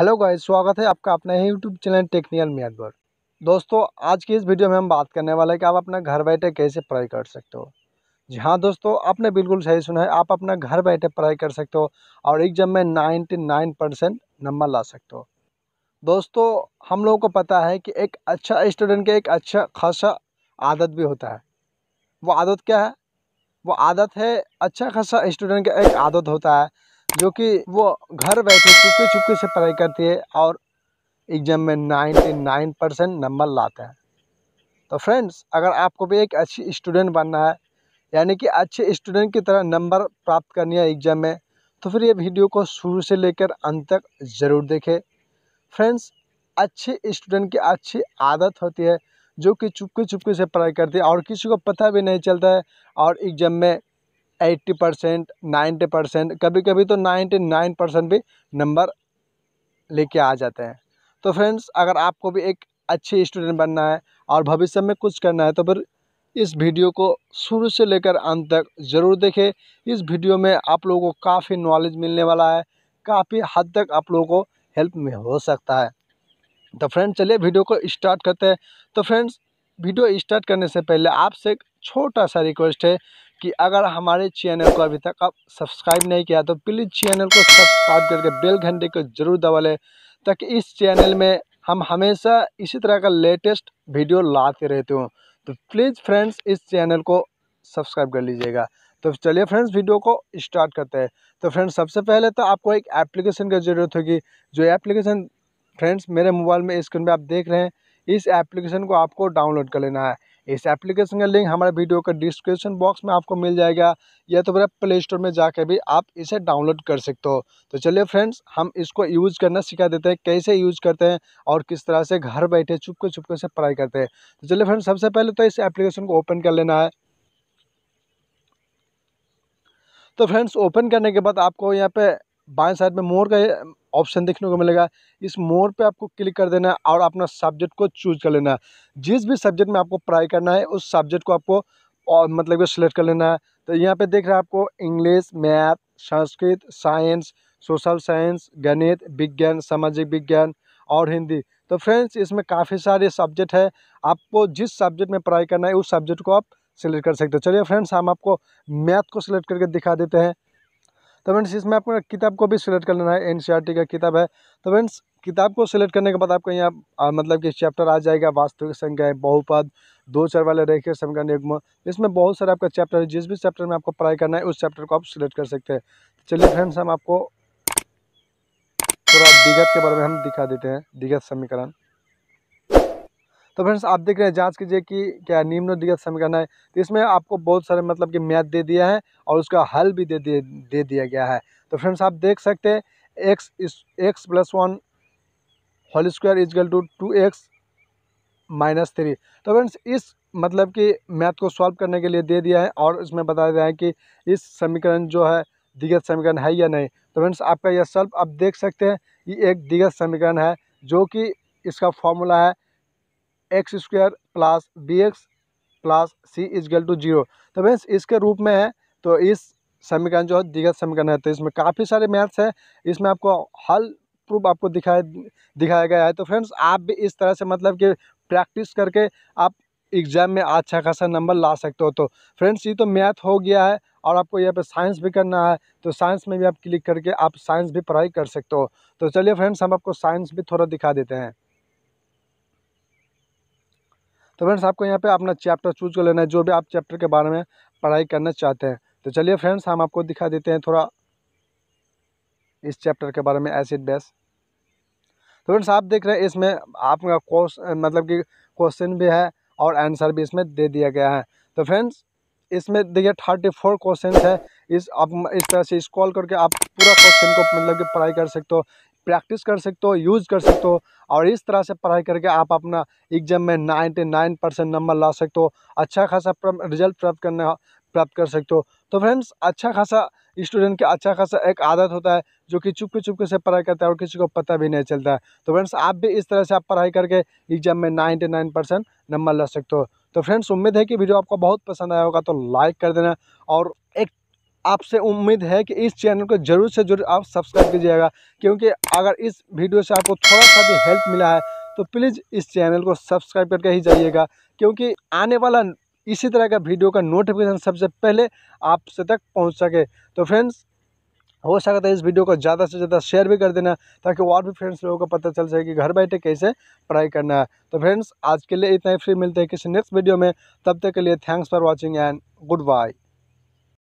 hello guys स्वागत है आपका अपने ही यूट्यूब चैनल टेक्निकल पर दोस्तों आज की इस वीडियो में हम बात करने वाले हैं कि आप अपना घर बैठे कैसे पढ़ाई कर सकते हो जी हाँ दोस्तों आपने बिल्कुल सही सुना है आप अपना घर बैठे पढ़ाई कर सकते हो और एग्जाम में नाइन्टी नाइन परसेंट नंबर ला सकते हो दोस्तों हम लोगों को पता है कि एक अच्छा स्टूडेंट का एक अच्छा खासा आदत भी होता है वो आदत क्या है वो आदत है अच्छा खासा स्टूडेंट का एक आदत होता है जो कि वो घर बैठे चुपके चुपके से पढ़ाई करती है और एग्ज़ाम में नाइन्टी नाइन परसेंट नंबर लाते हैं तो फ्रेंड्स अगर आपको भी एक अच्छी स्टूडेंट बनना है यानी कि अच्छे स्टूडेंट की तरह नंबर प्राप्त करनी है एग्ज़ाम में तो फिर ये वीडियो को शुरू से लेकर अंत तक ज़रूर देखें फ्रेंड्स अच्छे स्टूडेंट की अच्छी आदत होती है जो कि चुपके चुपके से पढ़ाई करती है और किसी को पता भी नहीं चलता है और एग्ज़ाम में एट्टी परसेंट नाइन्टी परसेंट कभी कभी तो नाइन्टी नाइन परसेंट भी नंबर लेके आ जाते हैं तो फ्रेंड्स अगर आपको भी एक अच्छे स्टूडेंट बनना है और भविष्य में कुछ करना है तो फिर इस वीडियो को शुरू से लेकर अंत तक ज़रूर देखें इस वीडियो में आप लोगों को काफ़ी नॉलेज मिलने वाला है काफ़ी हद तक आप लोगों को हेल्प में हो सकता है तो फ्रेंड्स चलिए वीडियो को स्टार्ट करते हैं तो फ्रेंड्स वीडियो स्टार्ट करने से पहले आपसे एक छोटा सा रिक्वेस्ट है कि अगर हमारे चैनल को अभी तक आप सब्सक्राइब नहीं किया तो प्लीज़ चैनल को सब्सक्राइब करके बेल घंटे को ज़रूर दबा लें ताकि इस चैनल में हम हमेशा इसी तरह का लेटेस्ट वीडियो लाते रहते हूँ तो प्लीज़ फ्रेंड्स इस चैनल को सब्सक्राइब कर लीजिएगा तो चलिए फ्रेंड्स वीडियो को स्टार्ट करते हैं तो फ्रेंड्स सबसे पहले तो आपको एक एप्लीकेशन की ज़रूरत होगी जो एप्लीकेशन फ्रेंड्स मेरे मोबाइल में स्क्रीन पर आप देख रहे हैं इस एप्लीकेशन को आपको डाउनलोड कर लेना है इस एप्लीकेशन का लिंक हमारे वीडियो का डिस्क्रिप्शन बॉक्स में आपको मिल जाएगा या तो फिर प्ले स्टोर में जाकर भी आप इसे डाउनलोड कर सकते हो तो चलिए फ्रेंड्स हम इसको यूज़ करना सिखा देते हैं कैसे यूज़ करते हैं और किस तरह से घर बैठे चुपके चुपके से पढ़ाई करते हैं तो चलिए फ्रेंड्स सबसे पहले तो इस एप्लीकेशन को ओपन कर लेना है तो फ्रेंड्स ओपन करने के बाद आपको यहाँ पे बाएं साइड में मोर का ऑप्शन देखने को मिलेगा इस मोर पे आपको क्लिक कर देना है और अपना सब्जेक्ट को चूज कर लेना है जिस भी सब्जेक्ट में आपको पढ़ाई करना है उस सब्जेक्ट को आपको और मतलब कि सिलेक्ट कर लेना है तो यहाँ पे देख रहे हैं आपको English math Sanskrit science social science गणित विज्ञान सामाजिक विज्ञान और हिंदी तो फ्रेंड्स इसमें काफ़ी सारे सब्जेक्ट है आपको जिस सब्जेक्ट में पढ़ाई करना है उस सब्जेक्ट को आप सिलेक्ट कर सकते हो चलिए फ्रेंड्स हम आपको मैथ को सिलेक्ट करके दिखा देते हैं तो फ्रेंड्स इसमें आपको किताब को भी सिलेक्ट कर लेना है एन e का किताब है तो फ्रेंड्स किताब को सिलेक्ट करने के बाद आपको यहाँ मतलब कि चैप्टर आ जाएगा वास्तविक है बहुपद दो चार वाले रेखे संख्या निगम इसमें बहुत सारे आपका चैप्टर है जिस भी चैप्टर में आपको पढ़ाई करना है उस चैप्टर को आप सिलेक्ट कर सकते हैं तो चलिए फ्रेंड्स हम आपको थोड़ा दिगत के बारे में हम दिखा देते हैं दिगत समीकरण तो फ्रेंड्स आप देख रहे हैं जांच कीजिए कि क्या निम्न दिग्गत समीकरण है तो इसमें आपको बहुत सारे मतलब कि मैथ दे दिया है और उसका हल भी दे दे, दे दिया गया है तो फ्रेंड्स आप देख सकते हैं एक्स इस x plus one whole square is equal to two x minus three तो फ्रेंड्स इस मतलब कि मैथ को सॉल्व करने के लिए दे दिया है और इसमें बता दिया है कि इस समीकरण जो है दिगत समीकरण है या नहीं तो फ्रेंड्स आपका यह सॉल्व आप देख सकते हैं ये एक दिगत समीकरण है जो कि इसका फॉर्मूला है x square plus b x plus c is equal to zero तो फ्रेंड्स इसके रूप में है तो इस समीकरण जो है दिग्गत समीकरण है तो इसमें काफ़ी सारे मैथ्स है इसमें आपको हल प्रूफ आपको दिखाया दिखाया गया है तो फ्रेंड्स आप भी इस तरह से मतलब कि प्रैक्टिस करके आप एग्ज़ाम में अच्छा खासा नंबर ला सकते हो तो फ्रेंड्स ये तो मैथ हो गया है और आपको यहाँ पे साइंस भी करना है तो साइंस में भी आप क्लिक करके आप साइंस भी पढ़ाई कर सकते हो तो चलिए फ्रेंड्स हम आपको साइंस भी थोड़ा दिखा देते हैं तो फ्रेंड्स आपको यहाँ पे अपना चैप्टर चूज कर लेना है जो भी आप चैप्टर के बारे में पढ़ाई करना चाहते हैं तो चलिए फ्रेंड्स हम आपको दिखा देते हैं थोड़ा इस चैप्टर के बारे में एसिड बेस तो फ्रेंड्स आप देख रहे हैं इसमें आपका कोर्स मतलब कि क्वेश्चन भी है और आंसर भी इसमें दे दिया गया है तो फ्रेंड्स इसमें देखिए थर्टी फोर क्वेश्चन है इस आप इस तरह से स्कॉल करके आप पूरा क्वेश्चन को मतलब कि पढ़ाई कर सकते हो प्रैक्टिस कर सकते हो यूज़ कर सकते हो और इस तरह से पढ़ाई करके आप अपना एग्जाम में नाइन्टी नाइन परसेंट नंबर ला सकते हो अच्छा खासा रिजल्ट प्राप्त करने प्राप्त कर सकते हो तो फ्रेंड्स अच्छा खासा स्टूडेंट का अच्छा खासा एक आदत होता है जो कि चुपके चुपके से पढ़ाई करता है और किसी को पता भी नहीं चलता है तो फ्रेंड्स आप भी इस तरह से आप पढ़ाई करके एग्जाम में नाइन्टी नाइन परसेंट नंबर ला सकते हो तो फ्रेंड्स उम्मीद है कि वीडियो आपको बहुत पसंद आया होगा तो लाइक कर देना और एक आपसे उम्मीद है कि इस चैनल को ज़रूर से ज़रूर आप सब्सक्राइब कीजिएगा क्योंकि अगर इस वीडियो से आपको थोड़ा सा भी हेल्प मिला है तो प्लीज़ इस चैनल को सब्सक्राइब करके ही जाइएगा क्योंकि आने वाला इसी तरह का वीडियो का नोटिफिकेशन सबसे पहले आपसे तक पहुंच सके तो फ्रेंड्स हो सकता है इस वीडियो को ज़्यादा से ज़्यादा शेयर भी कर देना ताकि और भी फ्रेंड्स लोगों को पता चल सके कि घर बैठे कैसे पढ़ाई करना है तो फ्रेंड्स आज के लिए इतना ही फ्री मिलते हैं किसी नेक्स्ट वीडियो में तब तक के लिए thanks for watching and good bye